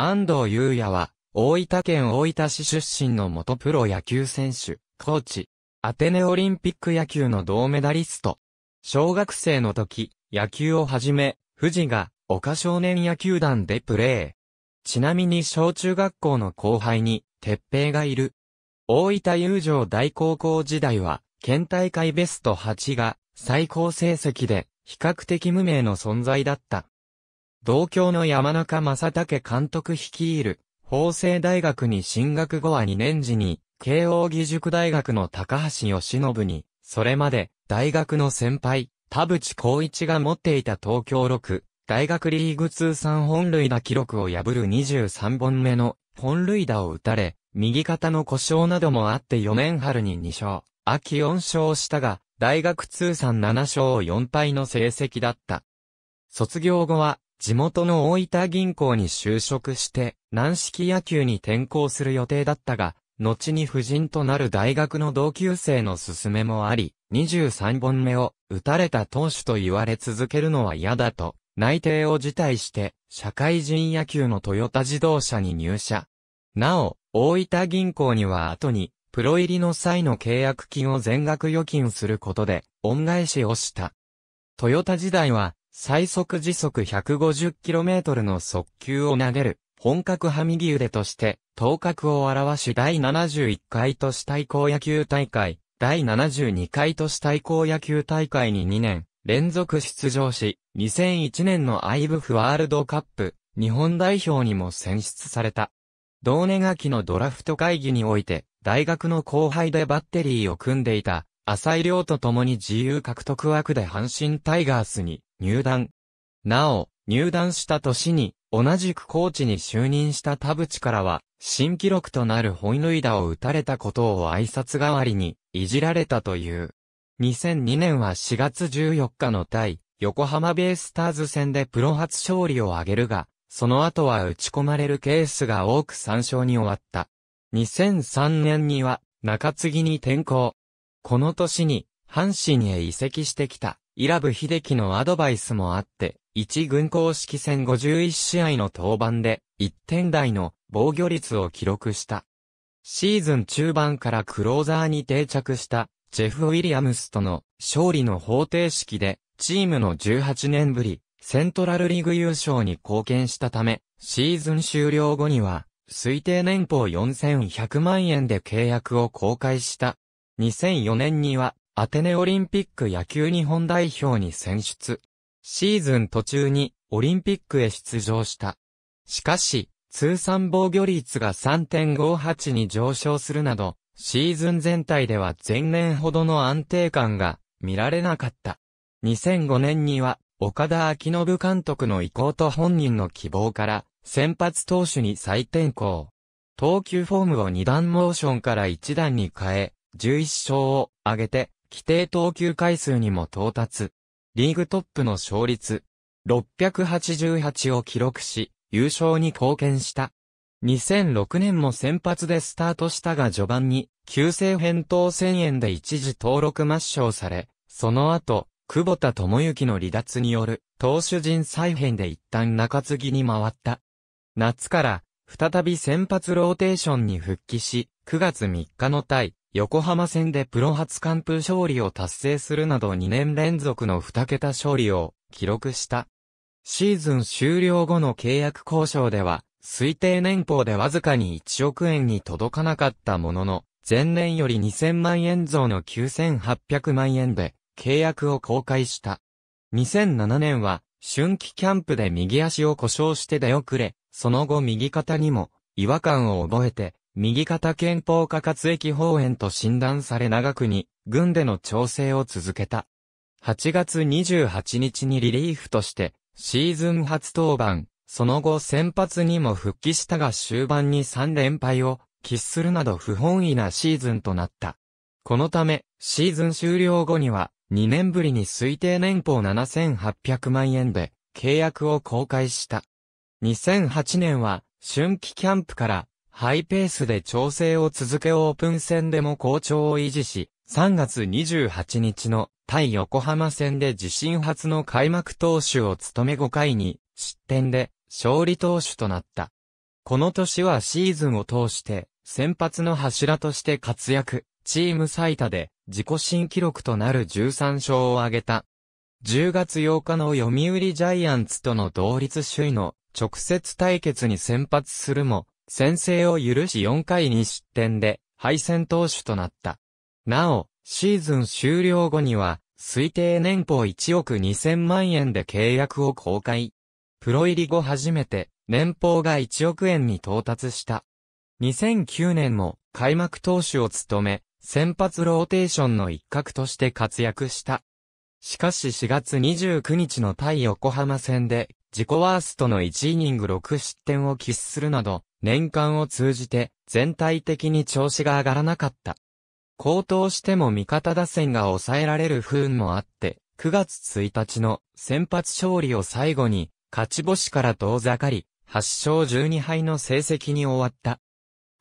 安藤優也は、大分県大分市出身の元プロ野球選手、コーチ。アテネオリンピック野球の銅メダリスト。小学生の時、野球をはじめ、富士が、岡少年野球団でプレー。ちなみに小中学校の後輩に、鉄平がいる。大分友情大高校時代は、県大会ベスト8が、最高成績で、比較的無名の存在だった。同郷の山中正武監督率いる、法政大学に進学後は2年時に、慶応義塾大学の高橋義信に、それまで、大学の先輩、田淵光一が持っていた東京6、大学リーグ通算本塁打記録を破る23本目の本塁打を打たれ、右肩の故障などもあって4年春に2勝、秋4勝したが、大学通算7勝4敗の成績だった。卒業後は、地元の大分銀行に就職して、軟式野球に転校する予定だったが、後に夫人となる大学の同級生の勧めもあり、23本目を打たれた投手と言われ続けるのは嫌だと、内定を辞退して、社会人野球のトヨタ自動車に入社。なお、大分銀行には後に、プロ入りの際の契約金を全額預金することで、恩返しをした。トヨタ時代は、最速時速 150km の速球を投げる、本格歯右腕として、頭角を表し第71回都市対抗野球大会、第72回都市対抗野球大会に2年、連続出場し、2001年のアイブフワールドカップ、日本代表にも選出された。同年秋のドラフト会議において、大学の後輩でバッテリーを組んでいた、浅井亮と共に自由獲得枠で阪神タイガースに入団。なお、入団した年に、同じくコーチに就任した田淵からは、新記録となる本塁打を打たれたことを挨拶代わりに、いじられたという。2002年は4月14日の対、横浜ベイスターズ戦でプロ初勝利を挙げるが、その後は打ち込まれるケースが多く参照に終わった。2003年には、中継ぎに転向。この年に、阪神へ移籍してきた、イラブ秀樹のアドバイスもあって、1軍公式戦51試合の登板で、1点台の防御率を記録した。シーズン中盤からクローザーに定着した、ジェフ・ウィリアムスとの勝利の方程式で、チームの18年ぶり、セントラルリーグ優勝に貢献したため、シーズン終了後には、推定年俸4100万円で契約を公開した2004年には、アテネオリンピック野球日本代表に選出。シーズン途中にオリンピックへ出場した。しかし、通算防御率が3.58に上昇するなど、シーズン全体では前年ほどの安定感が見られなかった。2005年には、岡田昭信監督の意向と本人の希望から、先発投手に再転向。投球フォームを2段モーションから1段に変え、11勝を挙げて、規定投球回数にも到達。リーグトップの勝率、688を記録し、優勝に貢献した。2006年も先発でスタートしたが序盤に、急性返答腺円で一時登録抹消され、その後、久保田智之の離脱による投手陣再編で一旦中継ぎに回った。夏から再び先発ローテーションに復帰し、9月3日の対横浜戦でプロ初完封勝利を達成するなど2年連続の2桁勝利を記録した。シーズン終了後の契約交渉では、推定年俸でわずかに1億円に届かなかったものの、前年より2000万円増の9800万円で契約を公開した。2007年は春季キャンプで右足を故障して出遅れ、その後右肩にも違和感を覚えて右肩憲法下滑液法炎と診断され長くに、軍での調整を続けた。8月28日にリリーフとして、シーズン初登板、その後先発にも復帰したが終盤に3連敗を喫するなど不本意なシーズンとなった。このため、シーズン終了後には、2年ぶりに推定年俸7800万円で契約を公開した。2008年は、春季キャンプからハイペースで調整を続けオープン戦でも好調を維持し、3月28日の対横浜戦で自身初の開幕投手を務め5回に失点で勝利投手となった。この年はシーズンを通して先発の柱として活躍、チーム最多で自己新記録となる13勝を挙げた。10月8日の読売ジャイアンツとの同率首位の直接対決に先発するも、先制を許し4回に失点で敗戦投手となった。なお、シーズン終了後には、推定年俸1億2000万円で契約を公開。プロ入り後初めて、年俸が1億円に到達した。2009年も開幕投手を務め、先発ローテーションの一角として活躍した。しかし4月29日の対横浜戦で、自己ワーストの1イニング6失点を喫するなど、年間を通じて全体的に調子が上がらなかった。高騰しても味方打線が抑えられる不運もあって、9月1日の先発勝利を最後に勝ち星から遠ざかり、8勝12敗の成績に終わった。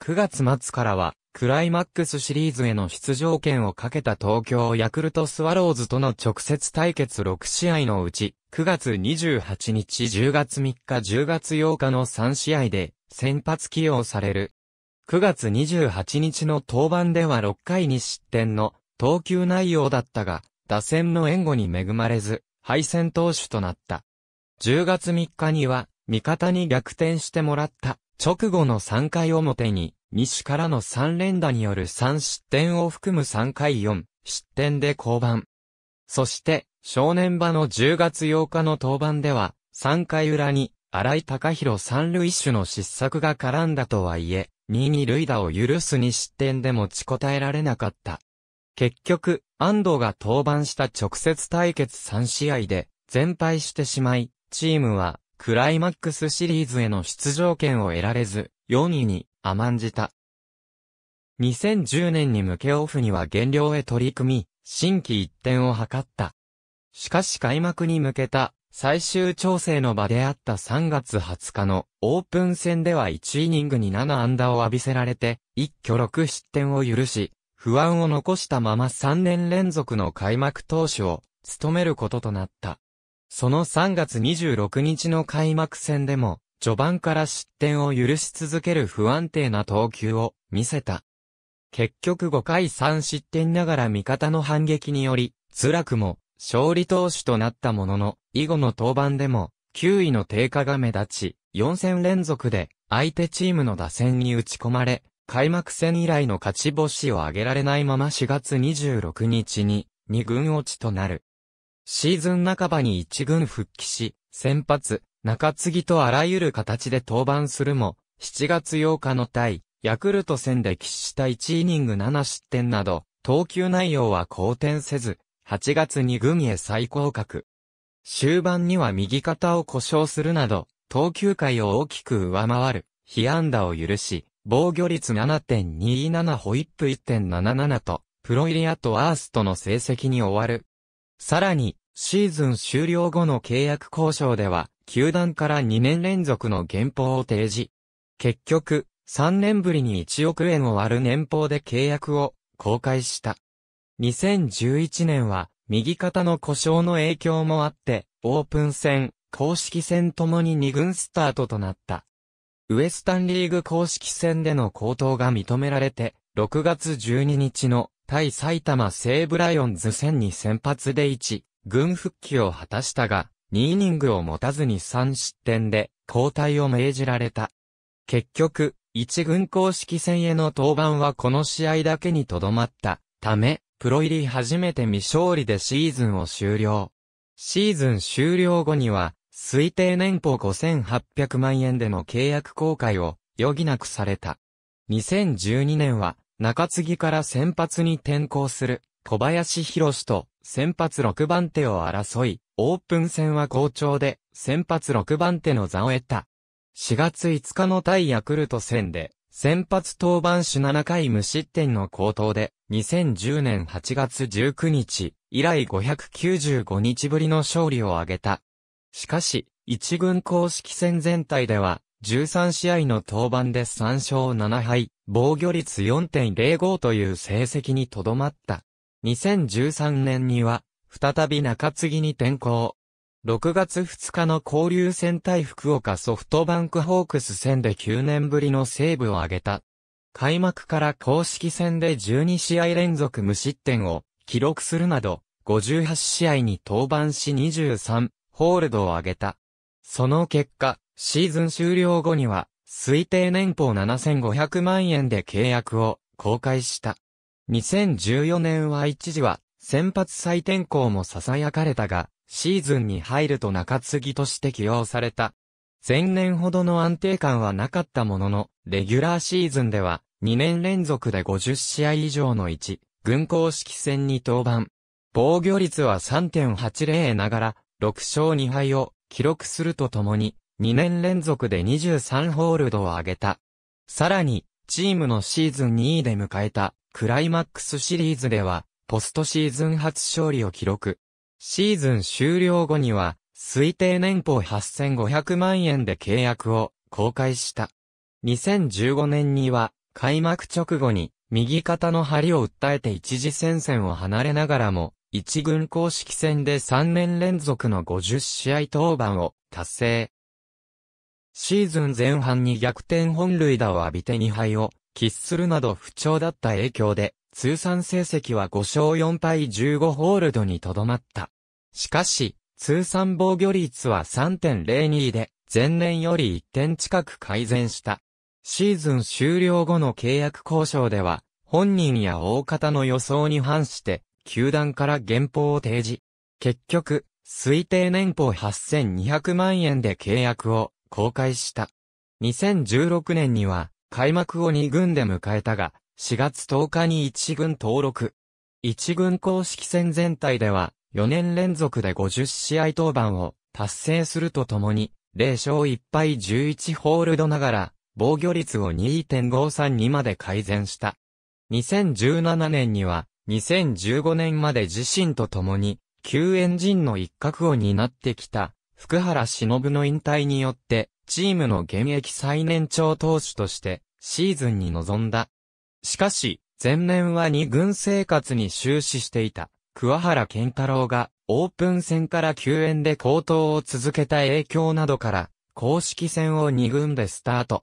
9月末からはクライマックスシリーズへの出場権をかけた東京ヤクルトスワローズとの直接対決6試合のうち、9月28日10月3日10月8日の3試合で先発起用される。9月28日の登板では6回に失点の投球内容だったが、打線の援護に恵まれず、敗戦投手となった。10月3日には、味方に逆転してもらった直後の3回表に、西からの3連打による3失点を含む3回4失点で降板。そして、少年場の10月8日の登板では、3回裏に、荒井隆弘三塁手の失策が絡んだとはいえ、2二塁打を許す2失点で持ちこたえられなかった。結局、安藤が登板した直接対決3試合で、全敗してしまい、チームは、クライマックスシリーズへの出場権を得られず、4位に甘んじた。2010年に向けオフには減量へ取り組み、新規一点を図った。しかし開幕に向けた最終調整の場であった3月20日のオープン戦では1イニングに7安打を浴びせられて、一挙6失点を許し、不安を残したまま3年連続の開幕投手を務めることとなった。その3月26日の開幕戦でも序盤から失点を許し続ける不安定な投球を見せた。結局5回3失点ながら味方の反撃により、辛くも勝利投手となったものの、以後の登板でも9位の低下が目立ち、4戦連続で相手チームの打線に打ち込まれ、開幕戦以来の勝ち星を挙げられないまま4月26日に2軍落ちとなる。シーズン半ばに1軍復帰し、先発、中継ぎとあらゆる形で登板するも、7月8日の対、ヤクルト戦で喫した1イニング7失点など、投球内容は好転せず、8月に軍へ再降格。終盤には右肩を故障するなど、投球回を大きく上回る、被安打を許し、防御率7.27ホイップ1.77と、プロ入りアとアースとの成績に終わる。さらに、シーズン終了後の契約交渉では、球団から2年連続の減俸を提示。結局、3年ぶりに1億円を割る年俸で契約を公開した。2011年は、右肩の故障の影響もあって、オープン戦、公式戦ともに2軍スタートとなった。ウエスタンリーグ公式戦での高騰が認められて、6月12日の対埼玉西武ライオンズ戦に先発で1、軍復帰を果たしたが、2イニングを持たずに3失点で交代を命じられた。結局、一軍公式戦への登板はこの試合だけにとどまったため、プロ入り初めて未勝利でシーズンを終了。シーズン終了後には、推定年俸5800万円での契約公開を余儀なくされた。2012年は、中継ぎから先発に転向する小林博士と先発6番手を争い、オープン戦は好調で、先発6番手の座を得た。4月5日の対ヤクルト戦で、先発登板し7回無失点の好投で、2010年8月19日、以来595日ぶりの勝利を挙げた。しかし、一軍公式戦全体では、13試合の登板で3勝7敗、防御率4.05という成績にとどまった。2013年には、再び中継ぎに転向。6月2日の交流戦対福岡ソフトバンクホークス戦で9年ぶりのセーブを挙げた。開幕から公式戦で12試合連続無失点を記録するなど、58試合に登板し23ホールドを挙げた。その結果、シーズン終了後には、推定年俸7500万円で契約を公開した。2014年は一時は、先発再転校も囁かれたが、シーズンに入ると中継ぎとして起用された。前年ほどの安定感はなかったものの、レギュラーシーズンでは、2年連続で50試合以上の1、軍公式戦に登板。防御率は3.80ながら、6勝2敗を記録するとともに、2年連続で23ホールドを挙げた。さらに、チームのシーズン2位で迎えたクライマックスシリーズでは、ポストシーズン初勝利を記録。シーズン終了後には、推定年俸8500万円で契約を公開した。2015年には、開幕直後に、右肩の張りを訴えて一時戦線を離れながらも、一軍公式戦で3年連続の50試合登板を達成。シーズン前半に逆転本塁打を浴びて2敗を喫するなど不調だった影響で、通算成績は5勝4敗15ホールドにとどまった。しかし、通算防御率は3.02で、前年より1点近く改善した。シーズン終了後の契約交渉では、本人や大方の予想に反して、球団から原報を提示。結局、推定年俸8200万円で契約を公開した。2016年には、開幕を2軍で迎えたが、4月10日に1軍登録。1軍公式戦全体では、4年連続で50試合登板を達成するとともに、0勝1敗11ホールドながら、防御率を2.53にまで改善した。2017年には、2015年まで自身と共に、救援陣の一角を担ってきた、福原忍の引退によって、チームの現役最年長投手としてシーズンに臨んだ。しかし、前年は二軍生活に終始していた桑原健太郎がオープン戦から救援で高騰を続けた影響などから公式戦を二軍でスタート。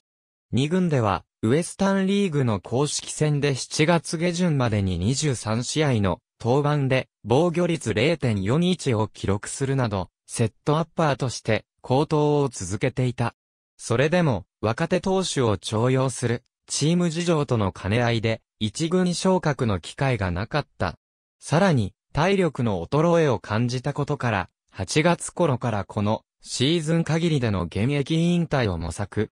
二軍ではウエスタンリーグの公式戦で7月下旬までに23試合の登板で防御率0.41を記録するなど、セットアッパーとして高騰を続けていた。それでも、若手投手を徴用する、チーム事情との兼ね合いで、一軍昇格の機会がなかった。さらに、体力の衰えを感じたことから、8月頃からこの、シーズン限りでの現役引退を模索。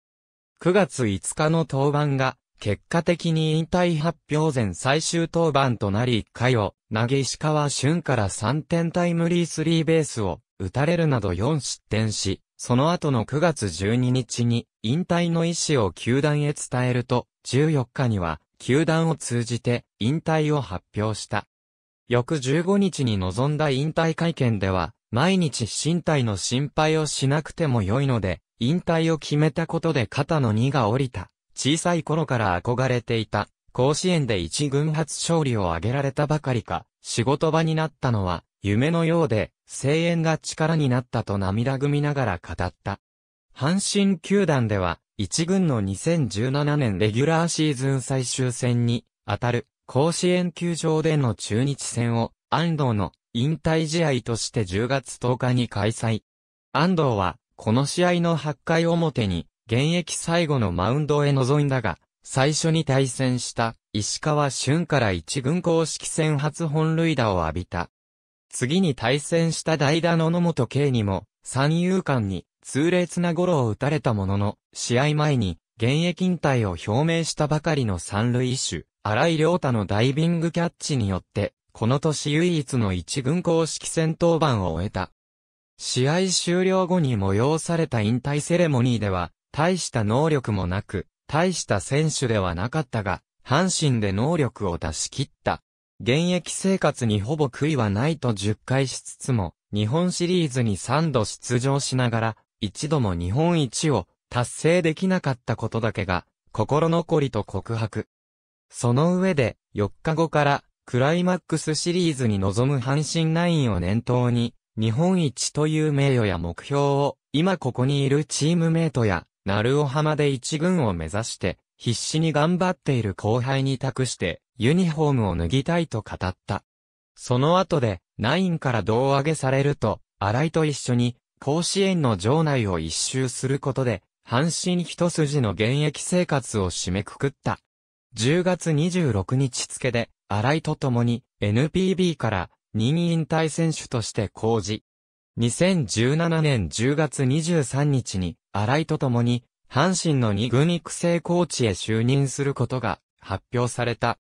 9月5日の登板が、結果的に引退発表前最終登板となり1回を投げ石川俊から3点タイムリースリーベースを打たれるなど4失点し、その後の9月12日に引退の意思を球団へ伝えると、14日には球団を通じて引退を発表した。翌15日に臨んだ引退会見では、毎日身体の心配をしなくても良いので、引退を決めたことで肩の荷が下りた。小さい頃から憧れていた。甲子園で一軍初勝利を挙げられたばかりか、仕事場になったのは夢のようで、声援が力になったと涙ぐみながら語った。阪神球団では、一軍の2017年レギュラーシーズン最終戦に、当たる、甲子園球場での中日戦を、安藤の引退試合として10月10日に開催。安藤は、この試合の8回表に、現役最後のマウンドへ臨んだが、最初に対戦した石川俊から一軍公式戦初本塁打を浴びた。次に対戦した代打の野本圭にも、三遊間に痛烈なゴロを打たれたものの、試合前に現役引退を表明したばかりの三塁手、荒井良太のダイビングキャッチによって、この年唯一の一軍公式戦登板を終えた。試合終了後に催された引退セレモニーでは、大した能力もなく、大した選手ではなかったが、阪神で能力を出し切った。現役生活にほぼ悔いはないと10回しつつも、日本シリーズに3度出場しながら、一度も日本一を達成できなかったことだけが、心残りと告白。その上で、4日後から、クライマックスシリーズに臨む阪神ナインを念頭に、日本一という名誉や目標を、今ここにいるチームメイトや、鳴尾浜で一軍を目指して、必死に頑張っている後輩に託して、ユニフォームを脱ぎたいと語った。その後で、ナインから胴上げされると、新井と一緒に、甲子園の場内を一周することで、阪神一筋の現役生活を締めくくった。10月26日付で、新井と共に NPB から任引退選手として公示。2017年10月23日に、新井と共に、阪神の二軍育成コーチへ就任することが発表された。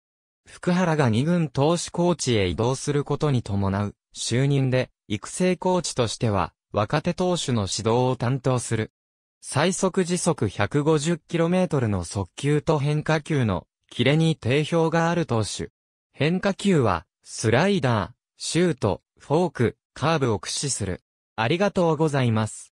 福原が2軍投手コーチへ移動することに伴う、就任で、育成コーチとしては、若手投手の指導を担当する。最速時速 150km の速球と変化球の、キレに定評がある投手。変化球は、スライダー、シュート、フォーク、カーブを駆使する。ありがとうございます。